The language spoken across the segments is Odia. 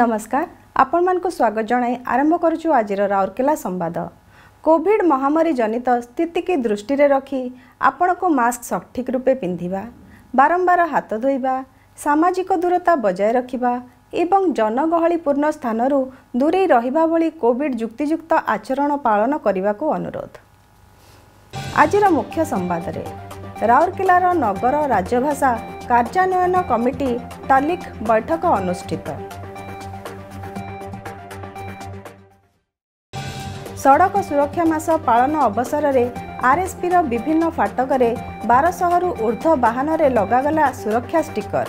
ନମସ୍କାର ଆପଣମାନଙ୍କୁ ସ୍ୱାଗତ ଜଣାଇ ଆରମ୍ଭ କରୁଛୁ ଆଜିର ରାଉରକେଲା ସମ୍ବାଦ କୋଭିଡ୍ ମହାମାରୀ ଜନିତ ସ୍ଥିତିକି ଦୃଷ୍ଟିରେ ରଖି ଆପଣଙ୍କୁ ମାସ୍କ ସଠିକ୍ ରୂପେ ପିନ୍ଧିବା ବାରମ୍ବାର ହାତ ଧୋଇବା ସାମାଜିକ ଦୂରତା ବଜାୟ ରଖିବା ଏବଂ ଜନଗହଳିପୂର୍ଣ୍ଣ ସ୍ଥାନରୁ ଦୂରେଇ ରହିବା ଭଳି କୋଭିଡ୍ ଯୁକ୍ତିଯୁକ୍ତ ଆଚରଣ ପାଳନ କରିବାକୁ ଅନୁରୋଧ ଆଜିର ମୁଖ୍ୟ ସମ୍ବାଦରେ ରାଉରକେଲାର ନଗର ରାଜ୍ୟଭାଷା କାର୍ଯ୍ୟାନ୍ୱୟନ କମିଟି ତାଲିକ ବୈଠକ ଅନୁଷ୍ଠିତ ସଡ଼କ ସୁରକ୍ଷା ମାସ ପାଳନ ଅବସରରେ ଆର୍ଏସ୍ପିର ବିଭିନ୍ନ ଫାଟକରେ ବାରଶହରୁ ଊର୍ଦ୍ଧ୍ୱ ବାହନରେ ଲଗାଗଲା ସୁରକ୍ଷା ଷ୍ଟିକର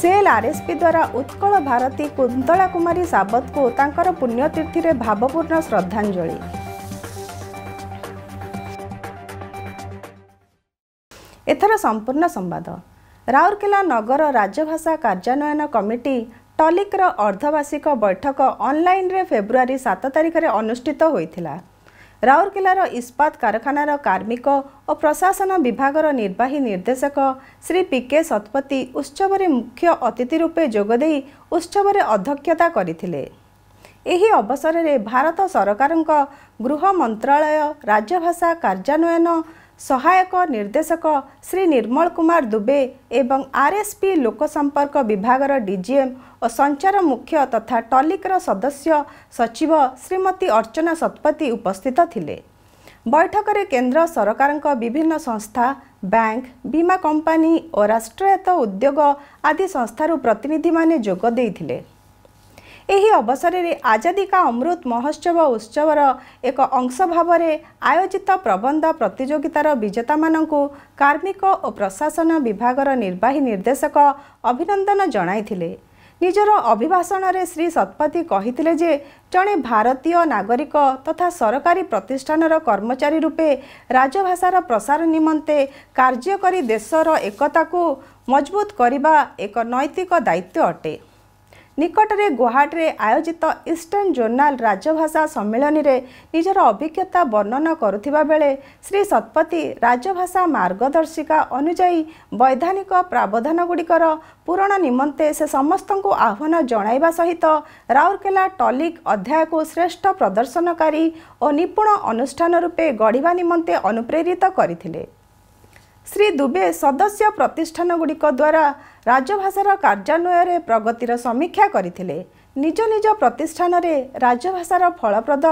ସେଲ୍ ଆର୍ଏସ୍ପି ଦ୍ୱାରା ଉତ୍କଳ ଭାରତୀ କୁନ୍ତଳା କୁମାରୀ ସାବତଙ୍କୁ ତାଙ୍କର ପୁଣ୍ୟତୀର୍ଥିରେ ଭାବପୂର୍ଣ୍ଣ ଶ୍ରଦ୍ଧାଞ୍ଜଳି ଏଥର ସମ୍ପୂର୍ଣ୍ଣ ସମ୍ବାଦ ରାଉରକେଲା ନଗର ରାଜଭାଷା କାର୍ଯ୍ୟାନ୍ୱୟନ କମିଟି ଟଲିକ୍ର ଅର୍ଦ୍ଧବାର୍ଷିକ ବୈଠକ ଅନ୍ଲାଇନ୍ରେ ଫେବୃଆରୀ ସାତ ତାରିଖରେ ଅନୁଷ୍ଠିତ ହୋଇଥିଲା ରାଉରକେଲାର ଇସ୍ପାତ କାରଖାନାର କାର୍ମିକ ଓ ପ୍ରଶାସନ ବିଭାଗର ନିର୍ବାହୀ ନିର୍ଦ୍ଦେଶକ ଶ୍ରୀ ପିକେ ଶତପଥୀ ଉତ୍ସବରେ ମୁଖ୍ୟ ଅତିଥି ରୂପେ ଯୋଗଦେଇ ଉତ୍ସବରେ ଅଧ୍ୟକ୍ଷତା କରିଥିଲେ ଏହି ଅବସରରେ ଭାରତ ସରକାରଙ୍କ ଗୃହ ମନ୍ତ୍ରଣାଳୟ ରାଜ୍ୟଭାଷା କାର୍ଯ୍ୟାନ୍ୱୟନ ସହାୟକ ନିର୍ଦ୍ଦେଶକ ଶ୍ରୀ ନିର୍ମଳ କୁମାର ଦୁବେ ଏବଂ ଆର୍ଏସ୍ପି ସମ୍ପର୍କ ବିଭାଗର ଡିଜିଏମ୍ ଓ ସଞ୍ଚାର ମୁଖ୍ୟ ତଥା ଟଲିକ୍ର ସଦସ୍ୟ ସଚିବ ଶ୍ରୀମତୀ ଅର୍ଚ୍ଚନା ଶତପଥୀ ଉପସ୍ଥିତ ଥିଲେ ବୈଠକରେ କେନ୍ଦ୍ର ସରକାରଙ୍କ ବିଭିନ୍ନ ସଂସ୍ଥା ବ୍ୟାଙ୍କ ବୀମା କମ୍ପାନୀ ଓ ରାଷ୍ଟ୍ରାୟତ୍ତ ଉଦ୍ୟୋଗ ଆଦି ସଂସ୍ଥାରୁ ପ୍ରତିନିଧିମାନେ ଯୋଗ ଦେଇଥିଲେ ଏହି ଅବସରରେ ଆଜାଦିକା ଅମୃତ ମହୋତ୍ସବ ଉତ୍ସବର ଏକ ଅଂଶ ଭାବରେ ଆୟୋଜିତ ପ୍ରବନ୍ଧ ପ୍ରତିଯୋଗିତାର ବିଜେତାମାନଙ୍କୁ କାର୍ମିକ ଓ ପ୍ରଶାସନ ବିଭାଗର ନିର୍ବାହୀ ନିର୍ଦ୍ଦେଶକ ଅଭିନନ୍ଦନ ଜଣାଇଥିଲେ ନିଜର ଅଭିଭାଷଣରେ ଶ୍ରୀ ଶତପଥୀ କହିଥିଲେ ଯେ ଜଣେ ଭାରତୀୟ ନାଗରିକ ତଥା ସରକାରୀ ପ୍ରତିଷ୍ଠାନର କର୍ମଚାରୀ ରୂପେ ରାଜଭାଷାର ପ୍ରସାର ନିମନ୍ତେ କାର୍ଯ୍ୟ କରି ଦେଶର ଏକତାକୁ ମଜବୁତ କରିବା ଏକ ନୈତିକ ଦାୟିତ୍ୱ ଅଟେ ନିକଟରେ ଗୁଆହାଟୀରେ ଆୟୋଜିତ ଇଷ୍ଟର୍ଣ୍ଣ ଜୋନାଲ ରାଜ୍ୟଭାଷା ସମ୍ମିଳନୀରେ ନିଜର ଅଭିଜ୍ଞତା ବର୍ଣ୍ଣନା କରୁଥିବା ବେଳେ ଶ୍ରୀ ଶତପଥୀ ରାଜ୍ୟଭାଷା ମାର୍ଗଦର୍ଶିକା ଅନୁଯାୟୀ ବୈଧାନିକ ପ୍ରାବଧାନଗୁଡ଼ିକର ପୂରଣ ନିମନ୍ତେ ସେ ସମସ୍ତଙ୍କୁ ଆହ୍ୱାନ ଜଣାଇବା ସହିତ ରାଉରକେଲା ଟଲିକ୍ ଅଧ୍ୟାୟକୁ ଶ୍ରେଷ୍ଠ ପ୍ରଦର୍ଶନକାରୀ ଓ ନିପୁଣ ଅନୁଷ୍ଠାନ ରୂପେ ଗଢ଼ିବା ନିମନ୍ତେ ଅନୁପ୍ରେରିତ କରିଥିଲେ ଶ୍ରୀ ଦୁବେ ସଦସ୍ୟ ପ୍ରତିଷ୍ଠାନଗୁଡ଼ିକ ଦ୍ୱାରା ରାଜଭାଷାର କାର୍ଯ୍ୟାନ୍ୱୟନରେ ପ୍ରଗତିର ସମୀକ୍ଷା କରିଥିଲେ ନିଜ ନିଜ ପ୍ରତିଷ୍ଠାନରେ ରାଜଭାଷାର ଫଳପ୍ରଦ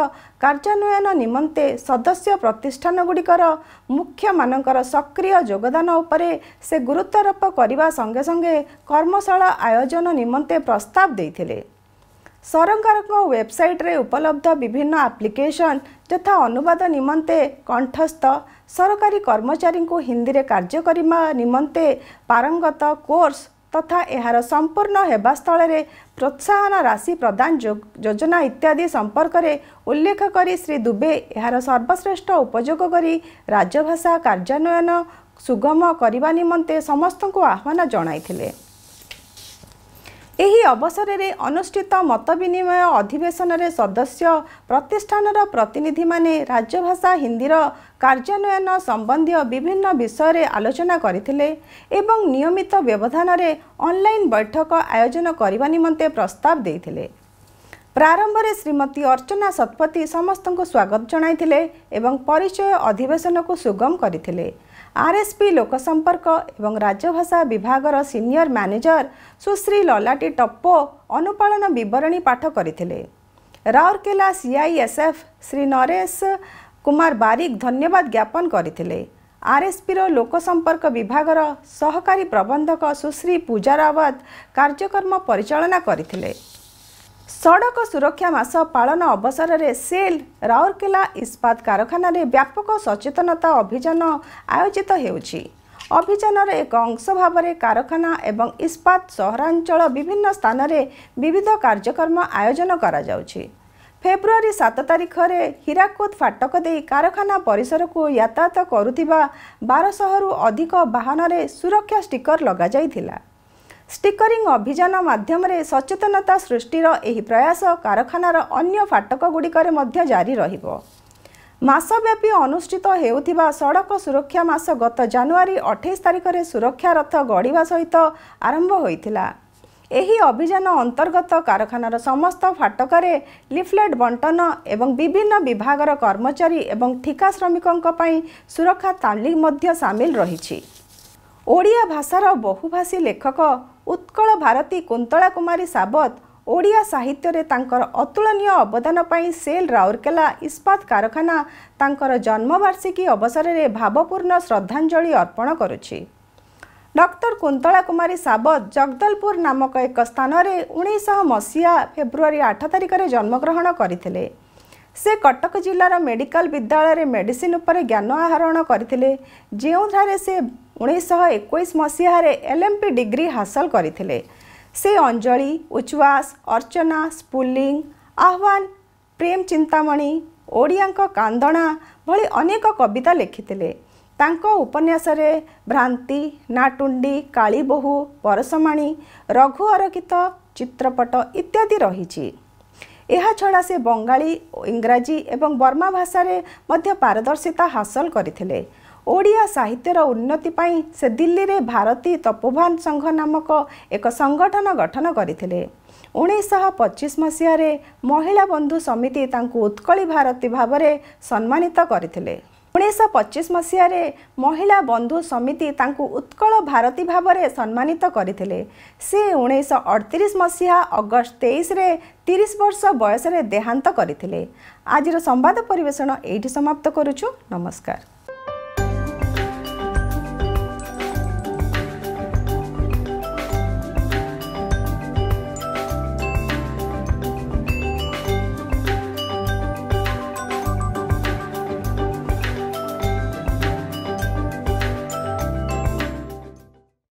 କାର୍ଯ୍ୟାନ୍ୱୟନ ନିମନ୍ତେ ସଦସ୍ୟ ପ୍ରତିଷ୍ଠାନଗୁଡ଼ିକର ମୁଖ୍ୟମାନଙ୍କର ସକ୍ରିୟ ଯୋଗଦାନ ଉପରେ ସେ ଗୁରୁତ୍ୱାରୋପ କରିବା ସଙ୍ଗେ ସଙ୍ଗେ କର୍ମଶାଳା ଆୟୋଜନ ନିମନ୍ତେ ପ୍ରସ୍ତାବ ଦେଇଥିଲେ ସରକାରଙ୍କ ୱେବସାଇଟ୍ରେ ଉପଲବ୍ଧ ବିଭିନ୍ନ ଆପ୍ଲିକେସନ୍ ଯଥା ଅନୁବାଦ ନିମନ୍ତେ କଣ୍ଠସ୍ଥ ସରକାରୀ କର୍ମଚାରୀଙ୍କୁ ହିନ୍ଦୀରେ କାର୍ଯ୍ୟ କରିବା ନିମନ୍ତେ ପାରଙ୍ଗତ କୋର୍ସ ତଥା ଏହାର ସମ୍ପୂର୍ଣ୍ଣ ହେବା ସ୍ଥଳରେ ପ୍ରୋତ୍ସାହନ ରାଶି ପ୍ରଦାନ ଯୋଜନା ଇତ୍ୟାଦି ସମ୍ପର୍କରେ ଉଲ୍ଲେଖ କରି ଶ୍ରୀ ଦୁବେ ଏହାର ସର୍ବଶ୍ରେଷ୍ଠ ଉପଯୋଗ କରି ରାଜ୍ୟଭାଷା କାର୍ଯ୍ୟାନ୍ୱୟନ ସୁଗମ କରିବା ନିମନ୍ତେ ସମସ୍ତଙ୍କୁ ଆହ୍ୱାନ ଜଣାଇଥିଲେ ଏହି ଅବସରରେ ଅନୁଷ୍ଠିତ ମତ ବିନିମୟ ଅଧିବେଶନରେ ସଦସ୍ୟ ପ୍ରତିଷ୍ଠାନର ପ୍ରତିନିଧିମାନେ ରାଜ୍ୟଭାଷା ହିନ୍ଦୀର କାର୍ଯ୍ୟାନ୍ୱୟନ ସମ୍ବନ୍ଧୀୟ ବିଭିନ୍ନ ବିଷୟରେ ଆଲୋଚନା କରିଥିଲେ ଏବଂ ନିୟମିତ ବ୍ୟବଧାନରେ ଅନଲାଇନ୍ ବୈଠକ ଆୟୋଜନ କରିବା ନିମନ୍ତେ ପ୍ରସ୍ତାବ ଦେଇଥିଲେ ପ୍ରାରମ୍ଭରେ ଶ୍ରୀମତୀ ଅର୍ଚ୍ଚନା ଶତପଥୀ ସମସ୍ତଙ୍କୁ ସ୍ୱାଗତ ଜଣାଇଥିଲେ ଏବଂ ପରିଚୟ ଅଧିବେଶନକୁ ସୁଗମ କରିଥିଲେ ଆର୍ଏସ୍ପି ଲୋକସମ୍ପର୍କ ଏବଂ ରାଜ୍ୟଭାଷା ବିଭାଗର ସିନିୟର ମ୍ୟାନେଜର ସୁଶ୍ରୀ ଲଲାଟି ଟପ୍ପୋ ଅନୁପାଳନ ବିବରଣୀ ପାଠ କରିଥିଲେ ରାଉରକେଲା ସିଆଇଏସ୍ଏଫ୍ ଶ୍ରୀ ନରେଶ କୁମାର ବାରିକ ଧନ୍ୟବାଦ ଜ୍ଞାପନ କରିଥିଲେ ଆର୍ଏସ୍ପିର ଲୋକସମ୍ପର୍କ ବିଭାଗର ସହକାରୀ ପ୍ରବନ୍ଧକ ସୁଶ୍ରୀ ପୂଜା ରାୱତ କାର୍ଯ୍ୟକ୍ରମ ପରିଚାଳନା କରିଥିଲେ ସଡ଼କ ସୁରକ୍ଷା ମାସ ପାଳନ ଅବସରରେ ସେଲ୍ ରାଉରକେଲା ଇସ୍ପାତ କାରଖାନାରେ ବ୍ୟାପକ ସଚେତନତା ଅଭିଯାନ ଆୟୋଜିତ ହେଉଛି ଅଭିଯାନର ଏକ ଅଂଶ ଭାବରେ କାରଖାନା ଏବଂ ଇସ୍ପାତ ସହରାଞ୍ଚଳ ବିଭିନ୍ନ ସ୍ଥାନରେ ବିବିଧ କାର୍ଯ୍ୟକ୍ରମ ଆୟୋଜନ କରାଯାଉଛି ଫେବୃଆରୀ ସାତ ତାରିଖରେ ହୀରାକୁଦ ଫାଟକ ଦେଇ କାରଖାନା ପରିସରକୁ ୟାତାୟାତ କରୁଥିବା ବାରଶହରୁ ଅଧିକ ବାହନରେ ସୁରକ୍ଷା ଷ୍ଟିକର ଲଗାଯାଇଥିଲା ଷ୍ଟିକରିଂ ଅଭିଯାନ ମାଧ୍ୟମରେ ସଚେତନତା ସୃଷ୍ଟିର ଏହି ପ୍ରୟାସ କାରଖାନାର ଅନ୍ୟ ଫାଟକଗୁଡ଼ିକରେ ମଧ୍ୟ ଜାରି ରହିବ ମାସବ୍ୟାପୀ ଅନୁଷ୍ଠିତ ହେଉଥିବା ସଡ଼କ ସୁରକ୍ଷା ମାସ ଗତ ଜାନୁଆରୀ ଅଠେଇଶ ତାରିଖରେ ସୁରକ୍ଷା ରଥ ଗଢ଼ିବା ସହିତ ଆରମ୍ଭ ହୋଇଥିଲା ଏହି ଅଭିଯାନ ଅନ୍ତର୍ଗତ କାରଖାନାର ସମସ୍ତ ଫାଟକରେ ଲିଫ୍ଲେଟ୍ ବଣ୍ଟନ ଏବଂ ବିଭିନ୍ନ ବିଭାଗର କର୍ମଚାରୀ ଏବଂ ଠିକା ଶ୍ରମିକଙ୍କ ପାଇଁ ସୁରକ୍ଷା ତାଲିମ ମଧ୍ୟ ସାମିଲ ରହିଛି ଓଡ଼ିଆ ଭାଷାର ବହୁଭାଷୀ ଲେଖକ ଉତ୍କଳ ଭାରତୀ କୁନ୍ତଳା କୁମାରୀ ସାବତ ଓଡ଼ିଆ ସାହିତ୍ୟରେ ତାଙ୍କର ଅତୁଳନୀୟ ଅବଦାନ ପାଇଁ ସେଲ୍ ରାଉରକେଲା ଇସ୍ପାତ କାରଖାନା ତାଙ୍କର ଜନ୍ମବାର୍ଷିକୀ ଅବସରରେ ଭାବପୂର୍ଣ୍ଣ ଶ୍ରଦ୍ଧାଞ୍ଜଳି ଅର୍ପଣ କରୁଛି ଡକ୍ଟର କୁନ୍ତଳା କୁମାରୀ ସାବତ ଜଗଦଲପୁର ନାମକ ଏକ ସ୍ଥାନରେ ଉଣେଇଶହ ମସିହା ଫେବୃଆରୀ ଆଠ ତାରିଖରେ ଜନ୍ମଗ୍ରହଣ କରିଥିଲେ ସେ କଟକ ଜିଲ୍ଲାର ମେଡ଼ିକାଲ ବିଦ୍ୟାଳୟରେ ମେଡ଼ିସିନ୍ ଉପରେ ଜ୍ଞାନ ଆହରଣ କରିଥିଲେ ଯେଉଁଠାରେ ସେ ଉଣେଇଶହ ଏକୋଇଶ ମସିହାରେ ଏଲ୍ଏମ୍ପି ଡିଗ୍ରୀ ହାସଲ କରିଥିଲେ ସେ ଅଞ୍ଜଳି ଉଚ୍ଛ୍ୱାସ ଅର୍ଚ୍ଚନା ସ୍ପୁଲିଂ ଆହ୍ୱାନ ପ୍ରେମ ଚିନ୍ତାମଣି ଓଡ଼ିଆଙ୍କ କାନ୍ଦଣା ଭଳି ଅନେକ କବିତା ଲେଖିଥିଲେ ତାଙ୍କ ଉପନ୍ୟାସରେ ଭ୍ରାନ୍ତି ନାଟୁଣ୍ଡି କାଳୀବୋହୁ ପରଶମାଣି ରଘୁ ଅରକ୍ଷିତ ଚିତ୍ରପଟ ଇତ୍ୟାଦି ରହିଛି ଏହାଛଡ଼ା ସେ ବଙ୍ଗାଳୀ ଇଂରାଜୀ ଏବଂ ବର୍ମା ଭାଷାରେ ମଧ୍ୟ ପାରଦର୍ଶିତା ହାସଲ କରିଥିଲେ ଓଡ଼ିଆ ସାହିତ୍ୟର ଉନ୍ନତି ପାଇଁ ସେ ଦିଲ୍ଲୀରେ ଭାରତୀ ତପୋଭାନ ସଂଘ ନାମକ ଏକ ସଂଗଠନ ଗଠନ କରିଥିଲେ ଉଣେଇଶହ ପଚିଶ ମସିହାରେ ମହିଳା ବନ୍ଧୁ ସମିତି ତାଙ୍କୁ ଉତ୍କଳୀ ଭାରତୀ ଭାବରେ ସମ୍ମାନିତ କରିଥିଲେ ଉଣେଇଶହ ପଚିଶ ମସିହାରେ ମହିଳା ବନ୍ଧୁ ସମିତି ତାଙ୍କୁ ଉତ୍କଳ ଭାରତୀ ଭାବରେ ସମ୍ମାନିତ କରିଥିଲେ ସେ ଉଣେଇଶହ ଅଠତିରିଶ ମସିହା ଅଗଷ୍ଟ ତେଇଶରେ ତିରିଶ ବର୍ଷ ବୟସରେ ଦେହାନ୍ତ କରିଥିଲେ ଆଜିର ସମ୍ବାଦ ପରିବେଷଣ ଏଇଠି ସମାପ୍ତ କରୁଛୁ ନମସ୍କାର